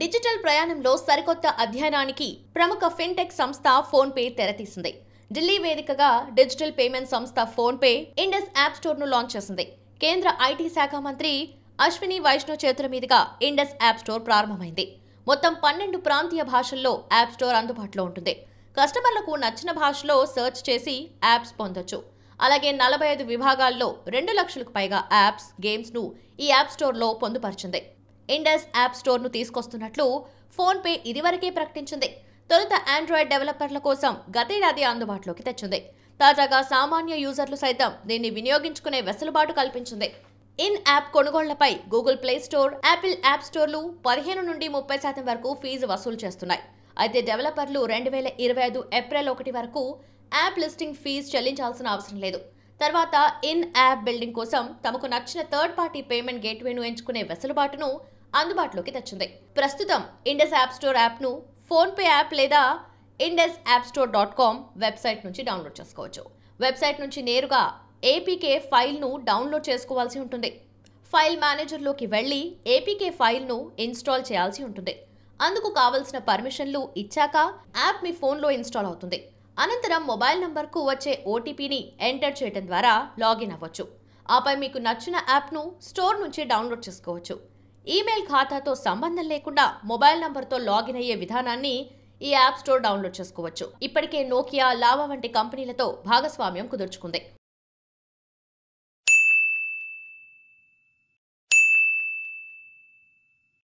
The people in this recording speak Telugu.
డిజిటల్ ప్రయాణంలో సరికొత్త అధ్యయనానికి ప్రముఖ ఫిన్టెక్ సంస్థ ఫోన్పే తెరతీసింది ఢిల్లీ వేదికగా డిజిటల్ పేమెంట్ సంస్థ ఫోన్పే ఇండస్ యాప్ స్టోర్ను లాంచ్ చేసింది కేంద్ర ఐటీ శాఖ మంత్రి అశ్విని వైష్ణవ్ చేతుల మీదుగా ఇండస్ యాప్ స్టోర్ ప్రారంభమైంది మొత్తం పన్నెండు ప్రాంతీయ భాషల్లో యాప్ స్టోర్ అందుబాటులో ఉంటుంది కస్టమర్లకు నచ్చిన భాషలో సెర్చ్ చేసి యాప్స్ పొందొచ్చు అలాగే నలభై ఐదు విభాగాల్లో రెండు లక్షలకు పైగా యాప్స్ గేమ్స్ను ఈ యాప్ స్టోర్లో పొందుపరిచింది ఇండస్ యాప్ స్టోర్ను తీసుకొస్తున్నట్లు ఫోన్పే ఇదివరకే ప్రకటించింది తొలుత ఆండ్రాయిడ్ డెవలపర్ల కోసం గతేడాది అందుబాటులోకి తెచ్చింది తాజాగా సామాన్య యూజర్లు సైతం దీన్ని వినియోగించుకునే వెసులుబాటు కల్పించింది ఇన్ యాప్ కొనుగోళ్లపై Google Play Store Apple app స్టోర్లు పదిహేను నుండి ముప్పై శాతం వరకు ఫీజు వసూలు చేస్తున్నాయి అయితే డెవలపర్లు రెండు వేల ఇరవై ఐదు ఏప్రిల్ ఒకటి వరకు యాప్ లిస్టింగ్ ఫీజు చెల్లించాల్సిన అవసరం లేదు తర్వాత ఇన్ యాప్ బిల్డింగ్ కోసం తమకు నచ్చిన థర్డ్ పార్టీ పేమెంట్ గేట్వేను ఎంచుకునే వెసులుబాటును అందుబాటులోకి తెచ్చింది ప్రస్తుతం ఇండస్ యాప్ స్టోర్ యాప్ను ఫోన్పే యాప్ లేదా Indus app store dot com website నుంచి డౌన్లోడ్ చేసుకోవచ్చు వెబ్సైట్ నుంచి నేరుగా ఏపీకే ఫైల్ను డౌన్లోడ్ చేసుకోవాల్సి ఉంటుంది ఫైల్ మేనేజర్లోకి వెళ్ళి ఏపీకే ఫైల్ను ఇన్స్టాల్ చేయాల్సి ఉంటుంది అందుకు కావలసిన పర్మిషన్లు ఇచ్చాక యాప్ మీ ఫోన్లో ఇన్స్టాల్ అవుతుంది అనంతరం మొబైల్ నంబర్కు వచ్చే ఓటీపీని ఎంటర్ చేయడం ద్వారా లాగిన్ అవ్వచ్చు ఆపై మీకు నచ్చిన యాప్ను స్టోర్ నుంచి డౌన్లోడ్ చేసుకోవచ్చు ఈమెయిల్ ఖాతాతో సంబంధం లేకుండా మొబైల్ నంబర్తో లాగిన్ అయ్యే విధానాన్ని ఈ యాప్ స్టోర్ డౌన్లోడ్ చేసుకోవచ్చు ఇప్పటికే నోకియా లావా వంటి కంపెనీలతో భాగస్వామ్యం కుదుర్చుకుంది